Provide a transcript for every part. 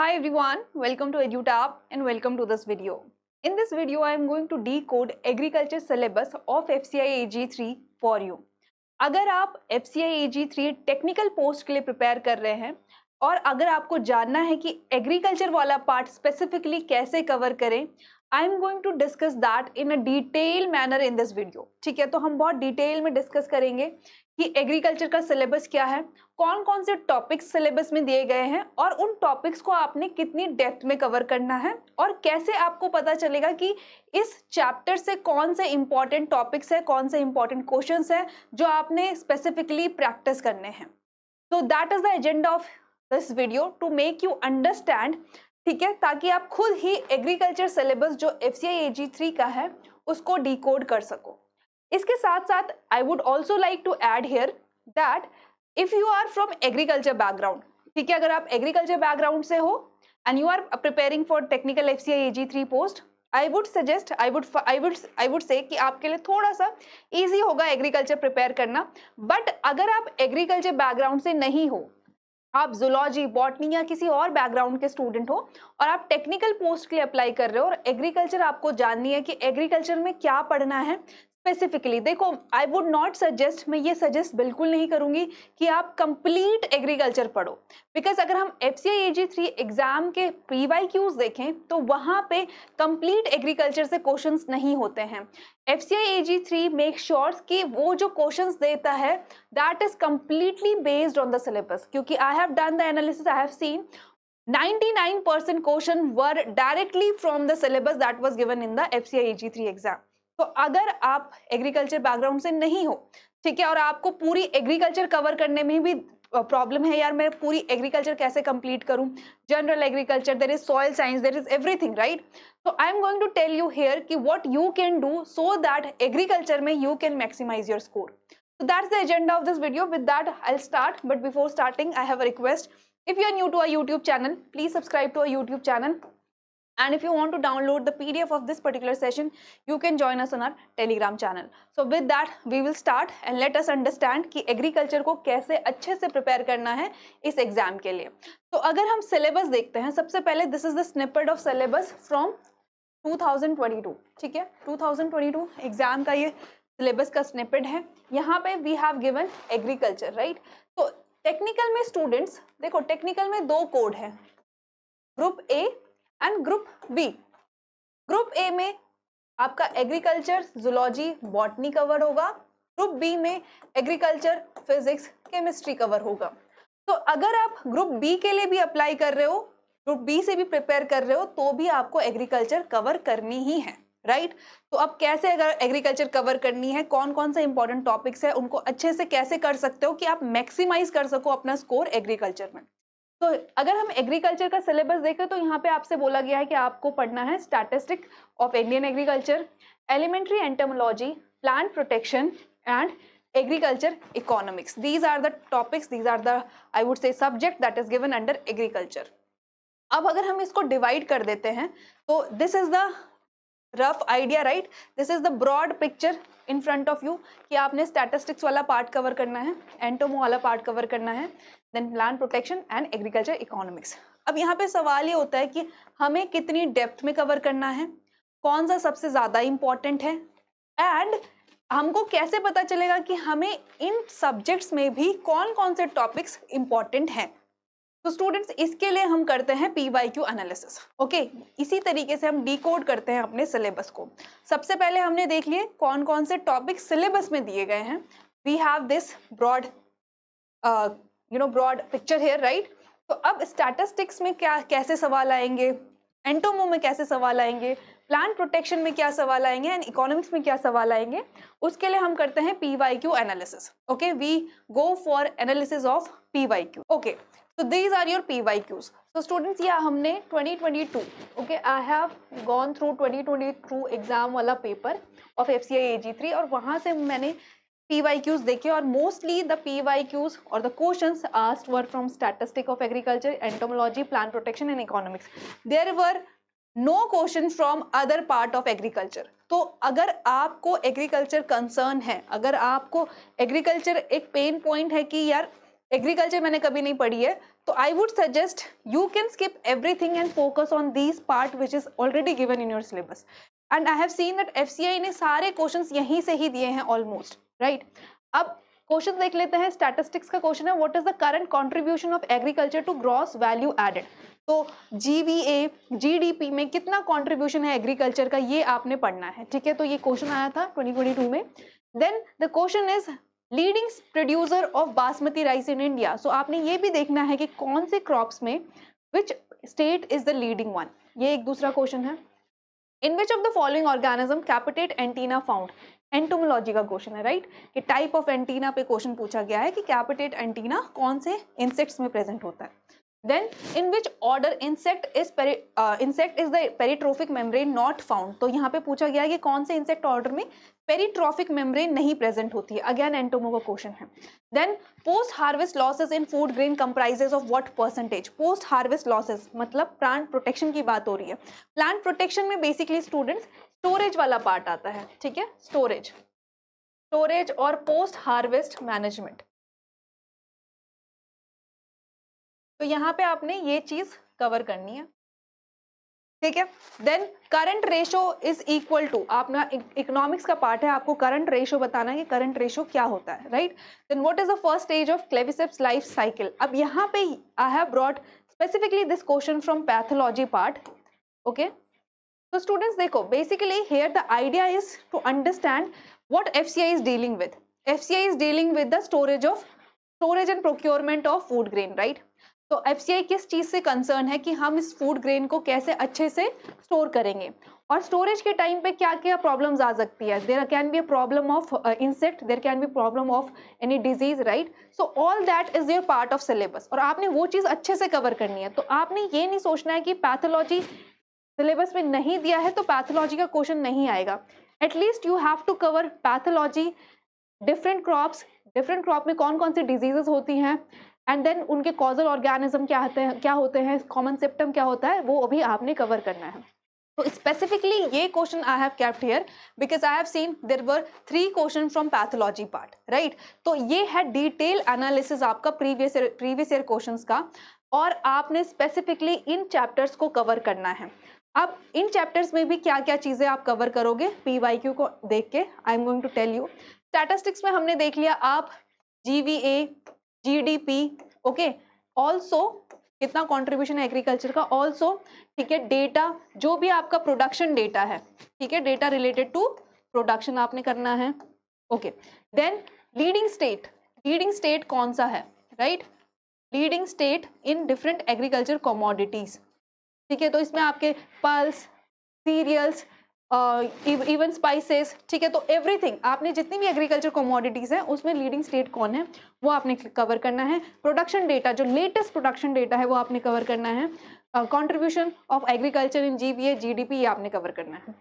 Hi everyone, welcome to EduTab and welcome to this video. In this video, I am going to decode agriculture syllabus of FCI AG3 for you. अगर आप FCI AG3 technical post के लिए prepare कर रहे हैं और अगर आपको जानना है कि agriculture वाला part specifically कैसे cover करें I am going to discuss that in a detail manner in this video ठीक है तो हम बहुत डिटेल में डिस्कस करेंगे कि एग्रीकल्चर का सिलेबस क्या है कौन कौन से टॉपिक्स सिलेबस में दिए गए हैं और उन टॉपिक्स को आपने कितनी डेप्थ में कवर करना है और कैसे आपको पता चलेगा कि इस चैप्टर से कौन से इंपॉर्टेंट टॉपिक्स है कौन से इंपॉर्टेंट क्वेश्चंस हैं जो आपने स्पेसिफिकली प्रैक्टिस करने हैं तो that is the agenda of this video to make you understand ठीक है ताकि आप खुद ही एग्रीकल्चर सिलेबस जो F C I A G three का है उसको डिकोड कर सको इसके साथ साथ I would also like to add here that if you are from agriculture background ठीक है अगर आप एग्रीकल्चर बैकग्राउंड से हो and you are preparing for technical F C I A G three post I would suggest I would I would I would say कि आपके लिए थोड़ा सा ईजी होगा एग्रीकल्चर प्रिपेयर करना बट अगर आप एग्रीकल्चर बैकग्राउंड से नहीं हो आप जुलॉजी बॉटनी या किसी और बैकग्राउंड के स्टूडेंट हो और आप टेक्निकल पोस्ट के लिए अप्लाई कर रहे हो और एग्रीकल्चर आपको जाननी है कि एग्रीकल्चर में क्या पढ़ना है स्पेसिफिकली देखो आई वुड नॉट सजेस्ट मैं ये सजेस्ट बिल्कुल नहीं करूंगी कि आप कंप्लीट एग्रीकल्चर पढ़ो बिकॉज अगर हम F C I A G three exam के पी वाई क्यूज देखें तो वहाँ पे कंप्लीट एग्रीकल्चर से क्वेश्चन नहीं होते हैं F C I A G three make sure कि वो जो क्वेश्चन देता है that is completely based on the syllabus क्योंकि I have done the analysis I have seen 99% question were directly from the syllabus that was given in the G three exam तो अगर आप agriculture background से नहीं हो ठीक है और आपको पूरी एग्रीकल्चर कवर करने में भी प्रॉब्लम है यार मैं पूरी एग्रीकल्चर कैसे कंप्लीट करूं general agriculture there is soil science there is everything right so I am going to tell you here कि what you can do so that agriculture में you can maximise your score so that's the agenda of this video with that I start but before starting I have a request. If you are new to our YouTube channel, please subscribe to our YouTube And if you want to download the PDF of this particular session, you can join us on our Telegram channel. So with that, we will start and let us understand ki agriculture ko kaise acche se prepare karna hai is exam ke liye so agar hum syllabus dekhte hain sabse pehle this is the snippet of syllabus from 2022. theek hai 2022 exam ka ye syllabus ka snippet hai yahan pe we have given agriculture right so technical mein students dekho technical mein do code hai group a and group B group A में आपका agriculture zoology botany cover होगा group B में agriculture physics chemistry cover होगा तो अगर आप group B के लिए भी अप्लाई कर रहे हो ग्रुप बी से भी प्रिपेयर कर रहे हो तो भी आपको एग्रीकल्चर कवर करनी ही है राइट right? तो अब कैसे अगर एग्रीकल्चर कवर करनी है कौन कौन सा इंपॉर्टेंट टॉपिक्स है उनको अच्छे से कैसे कर सकते हो कि आप मैक्सिमाइज कर सको अपना स्कोर एग्रीकल्चर में तो अगर हम एग्रीकल्चर का सिलेबस देखें तो यहाँ पे आपसे बोला गया है कि आपको पढ़ना है statistic of Indian agriculture elementary entomology plant protection and agriculture economics these are the topics these are the I would say subject that is given under agriculture अब अगर हम इसको डिवाइड कर देते हैं तो this is the rough idea right this is the broad picture in front of you कि आपने स्टैटिस्टिक्स वाला पार्ट कवर करना है एंटोमो वाला पार्ट कवर करना है then land protection and agriculture economics अब यहाँ पे सवाल ये होता है कि हमें कितनी डेप्थ में कवर करना है कौन सा सबसे ज़्यादा इम्पॉर्टेंट है एंड हमको कैसे पता चलेगा कि हमें इन सब्जेक्ट्स में भी कौन कौन से टॉपिक्स इम्पॉर्टेंट हैं तो स्टूडेंट्स इसके लिए हम करते हैं P Y Q analysis okay इसी तरीके से हम डिकोड करते हैं अपने सिलेबस को सबसे पहले हमने देख लिए कौन कौन से टॉपिक सिलेबस में दिए गए हैं we have this broad you know broad picture here right तो अब स्टैटिस्टिक्स में क्या कैसे सवाल आएंगे एंटोमो में कैसे सवाल आएंगे प्लांट प्रोटेक्शन में क्या सवाल आएंगे एंड इकोनॉमिक्स में क्या सवाल आएंगे उसके लिए हम करते हैं P Y Q analysis okay we go for analysis of P Y Q okay are your P Y Qs so students yeah हमने 2022 okay I have gone through 2022 exam वाला आई ए जी थ्री और वहां से मैंने Qs देखे और mostly the Qs और the question asked were from statistic of agriculture entomology plan protection and economics there were no question from other part of agriculture तो अगर आपको एग्रीकल्चर कंसर्न है अगर आपको एग्रीकल्चर एक पेन पॉइंट है कि यार एग्रीकल्चर मैंने कभी नहीं पढ़ी है तो I would suggest you can skip everything and focus on this part which is already given in your syllabus and I have seen that F ने सारे क्वेश्चन यहीं से ही दिए हैं ऑलमोस्ट राइट right? अब क्वेश्चन देख लेते हैं स्टैटिस्टिक्स का क्वेश्चन है what is the current contribution of agriculture to gross value added तो जी जीडीपी में कितना कॉन्ट्रीब्यूशन है एग्रीकल्चर का ये आपने पढ़ना है ठीक है तो ये क्वेश्चन आया था 2022 में then the question is leading producer of basmati rice in India so आपने ये भी देखना है कि कौन से क्रॉप्स में which state is the leading one ये एक दूसरा क्वेश्चन है in which of the following organism capitate antenna found entomology का क्वेश्चन है राइट right? कि टाइप ऑफ एंटीना पे क्वेश्चन पूछा गया है कि कैपिटेट एंटीना कौन से इंसेक्ट्स में प्रेजेंट होता है then in which order insect is insect is the peritrophic membrane not found तो यहाँ पे पूछा गया है कि कौन से इंसेक्ट ऑर्डर में पेरीट्रोफिक मेम्ब्रेन नहीं प्रेजेंट होती है अगेन एंटोमो का क्वेश्चन है then post harvest losses in food grain comprises of what percentage post harvest losses मतलब प्लांट प्रोटेक्शन की बात हो रही है प्लांट प्रोटेक्शन में बेसिकली स्टूडेंट्स स्टोरेज वाला पार्ट आता है ठीक है स्टोरेज स्टोरेज और पोस्ट हार्वेस्ट मैनेजमेंट तो यहाँ पे आपने ये चीज कवर करनी है ठीक है then current ratio is equal to आपना इकोनॉमिक्स का पार्ट है आपको करंट रेशो बताना है कि करंट रेशो क्या होता है right then what is the first stage of claviceps life cycle अब यहाँ पे I have brought specifically this question from pathology part okay तो स्टूडेंट्स देखो basically here the idea is to understand what FCI is dealing with F is dealing with the storage of storage and procurement of food grain right तो F किस चीज़ से concern है कि हम इस फूड ग्रेन को कैसे अच्छे से स्टोर करेंगे और स्टोरेज के टाइम पे क्या क्या प्रॉब्लम्स आ सकती है there can be a problem of insect there can be problem of any disease right so all that is your part of syllabus और आपने वो चीज़ अच्छे से कवर करनी है तो आपने ये नहीं सोचना है कि पैथोलॉजी सिलेबस में नहीं दिया है तो पैथोलॉजी का क्वेश्चन नहीं आएगा at least you have to cover pathology different crops different crop में कौन कौन सी डिजीजेस होती हैं एंड देन उनके कॉजल ऑर्गेनिज्म क्या होते हैं क्या होते हैं कॉमन सिम्टम क्या होता है वो अभी आपने कवर करना है तो स्पेसिफिकली ये question I have kept here because I have seen there were three question from pathology part right तो ये है डिटेल एनालिसिस आपका प्रीवियस प्रीवियस ईयर क्वेश्चन का और आपने स्पेसिफिकली इन चैप्टर्स को कवर करना है अब इन चैप्टर्स में भी क्या क्या चीज़ें आप कवर करोगे पी वाई क्यू को देख के I am going to tell you statistics में हमने देख लिया आप G V A GDP okay also कितना कंट्रीब्यूशन है एग्रीकल्चर का ऑल्सो ठीक है डेटा जो भी आपका प्रोडक्शन डेटा है ठीक है डेटा रिलेटेड टू प्रोडक्शन आपने करना है okay then leading state leading state कौन सा है right leading state in different agriculture commodities ठीक है तो इसमें आपके पल्स सीरियल्स इवन स्पाइसेस ठीक है तो एवरीथिंग आपने जितनी भी एग्रीकल्चर कमोडिटीज़ हैं उसमें लीडिंग स्टेट कौन है वो आपने कवर करना है प्रोडक्शन डेटा जो लेटेस्ट प्रोडक्शन डेटा है वो आपने कवर करना है contribution of agriculture in G GDP ये आपने कवर करना है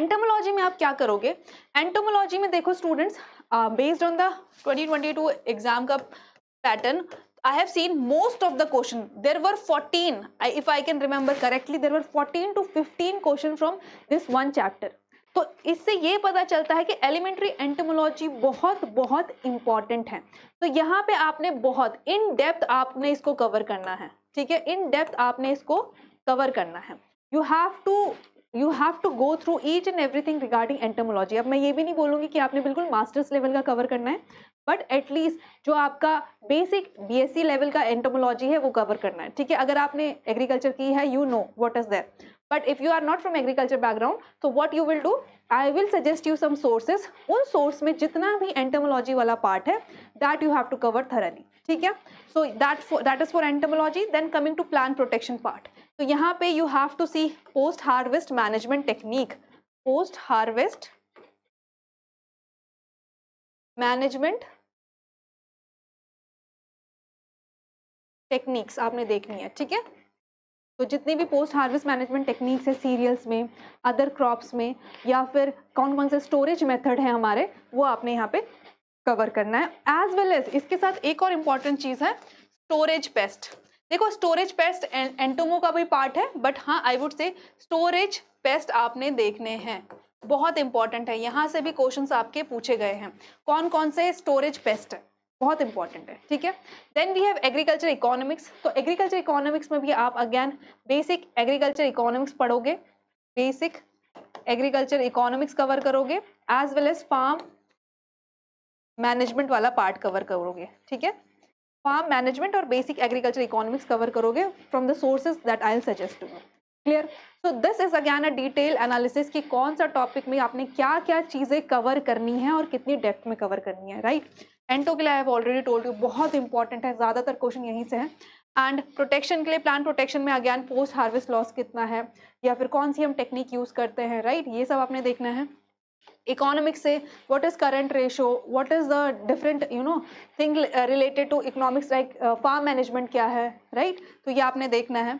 एंटोमोलॉजी में आप क्या करोगे एंटोमोलॉजी में देखो students based on the two exam का pattern I have seen most of the question. There were 14, if I can remember correctly, there were 14 to 15 question from this one chapter. तो इससे ये पता चलता है कि एलिमेंट्री एंटमोलॉजी बहुत बहुत इम्पॉर्टेंट है तो यहाँ पे आपने बहुत इन डेप्थ आपने इसको कवर करना है ठीक है इन डेप्थ आपने इसको कवर करना है you have to you have to go through each and everything regarding entomology अब मैं ये भी नहीं बोलूँगी कि आपने बिल्कुल मास्टर्स लेवल का कवर करना है बट एटलीस्ट जो आपका बेसिक बीएससी लेवल का एंटोमोलॉजी है वो कवर करना है ठीक है अगर आपने एग्रीकल्चर की है you know what is there but if you are not from agriculture background तो what you will do I will suggest you some sources उन सोर्स में जितना भी एंटोमोलॉजी वाला पार्ट है that you have to cover thoroughly ठीक है so that that is for entomology then coming to plant protection part तो यहाँ पे you have to see post harvest management technique post harvest management techniques आपने देखनी है ठीक है तो जितनी भी पोस्ट हार्वेस्ट मैनेजमेंट टेक्निक्स है सीरियल्स में अदर क्रॉप्स में या फिर कौन कौन से स्टोरेज मेथड है हमारे वो आपने यहाँ पे कवर करना है एज वेल एज इसके साथ एक और इम्पॉर्टेंट चीज़ है स्टोरेज पेस्ट देखो स्टोरेज पेस्ट एंटोमो का भी पार्ट है बट हाँ I would say storage pest आपने देखने हैं बहुत इंपॉर्टेंट है यहाँ से भी क्वेश्चन आपके पूछे गए हैं कौन कौन से स्टोरेज पेस्ट है बहुत इंपॉर्टेंट है ठीक है then we have agriculture economics तो एग्रीकल्चर इकोनॉमिक्स में भी आप अगेन बेसिक एग्रीकल्चर इकोनॉमिक्स पढ़ोगे बेसिक एग्रीकल्चर इकोनॉमिक्स कवर करोगे as well as farm management वाला पार्ट कवर करोगे ठीक है फार्म मैनेजमेंट और बेसिक एग्रीकल्चर इकोनॉमिक्स कवर करोगे from the sources that I suggest to you clear so this is again a detail analysis कि कौन सा टॉपिक में आपने क्या क्या चीज़ें कवर करनी है और कितनी डेप्थ में कवर करनी है राइट एंटो के लिए I have already told you बहुत इंपॉर्टेंट है ज़्यादातर क्वेश्चन यहीं से है एंड प्रोटेक्शन के लिए प्लांट प्रोटेक्शन में अगैन पोस्ट हार्वेस्ट लॉस कितना है या फिर कौन सी हम टेक्निक यूज़ करते हैं राइट right? ये सब आपने देखना है इकोनॉमिक्स से what is current ratio what is the different you know thing related to economics like farm management क्या है राइट right? तो ये आपने देखना है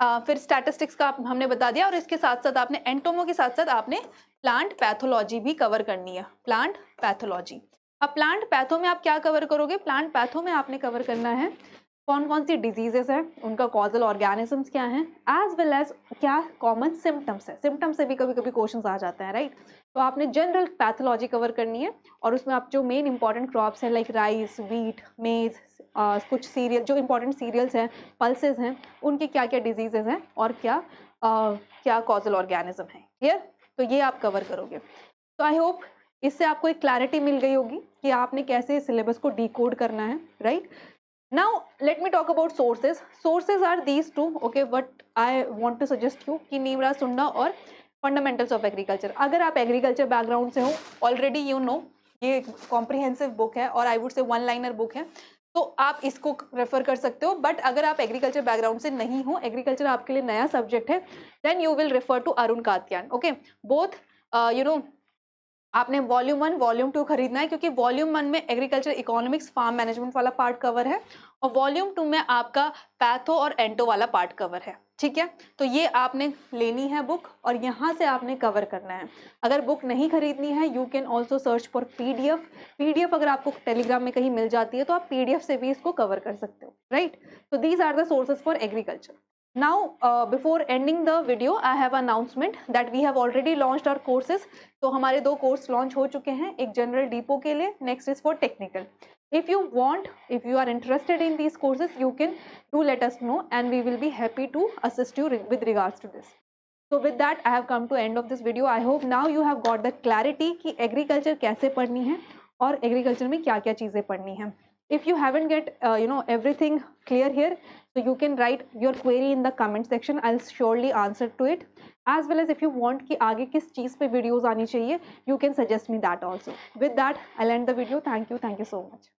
आ, फिर स्टैटिस्टिक्स का हमने बता दिया और इसके साथ साथ आपने एंटोमो के साथ साथ आपने प्लांट पैथोलॉजी भी कवर करनी है प्लांट पैथोलॉजी अब प्लांट पैथो में आप क्या कवर करोगे प्लांट पैथो में आपने कवर करना है कौन कौन सी डिजीजेस हैं उनका कॉजल ऑर्गेनिजम्स क्या हैं एज वेल एज क्या कॉमन सिम्टम्स है सिम्टम्स से भी कभी कभी क्वेश्चन आ जाते हैं राइट तो आपने जनरल पैथोलॉजी कवर करनी है और उसमें आप जो मेन इंपॉर्टेंट क्रॉप्स हैं like rice wheat maize ah, कुछ सीरियल जो इंपॉर्टेंट सीरियल्स हैं पल्सेज हैं उनके क्या क्या डिजीजेज हैं और क्या आ, क्या कॉजल ऑर्गेनिज्म है क्लियर तो ये आप कवर करोगे तो आई होप इससे आपको एक क्लैरिटी मिल गई होगी कि आपने कैसे सिलेबस को डी करना है right now let me talk about sources sources are these two okay what I want to suggest you कि नीवरा सुनना और फंडामेंटल्स ऑफ एग्रीकल्चर अगर आप एग्रीकल्चर बैकग्राउंड से हो ऑलरेडी यू नो ये कॉम्प्रिहेंसिव बुक है और I would say one liner book है तो आप इसको रेफर कर सकते हो बट अगर आप एग्रीकल्चर बैकग्राउंड से नहीं हो एग्रीकल्चर आपके लिए नया सब्जेक्ट है then you will refer to Arun Katyayan okay both you know आपने वॉल्यूम वन वॉल्यूम टू खरीदना है क्योंकि वॉल्यूम वन में एग्रीकल्चर इकोनॉमिक्स फार्म मैनेजमेंट वाला पार्ट कवर है और वॉल्यूम टू में आपका पैथो और एंटो वाला पार्ट कवर है ठीक है तो ये आपने लेनी है बुक और यहाँ से आपने कवर करना है अगर बुक नहीं खरीदनी है you can also search for PDF PDF अगर आपको टेलीग्राम में कहीं मिल जाती है तो आप पीडीएफ से भी इसको कवर कर सकते हो राइट तो these are the sources for agriculture Now, uh, before ending the video, I have announcement that we have already launched our courses. so, hamare do course launch ho chuke hain ek general depot ke liye next is for technical if you want if you are interested in these courses you can do let us know and we will be happy to assist you with regards to this so with that i have come to end of this video i hope now you have got the clarity ki agriculture kaise padhni hai aur agriculture mein kya kya cheeze padhni hai if you haven't get uh, you know everything clear here so you can write your query in the comment section i'll surely answer to it as well as if you want ki aage kis cheez pe videos aani chahiye you can suggest me that also with that i'll end the video thank you thank you so much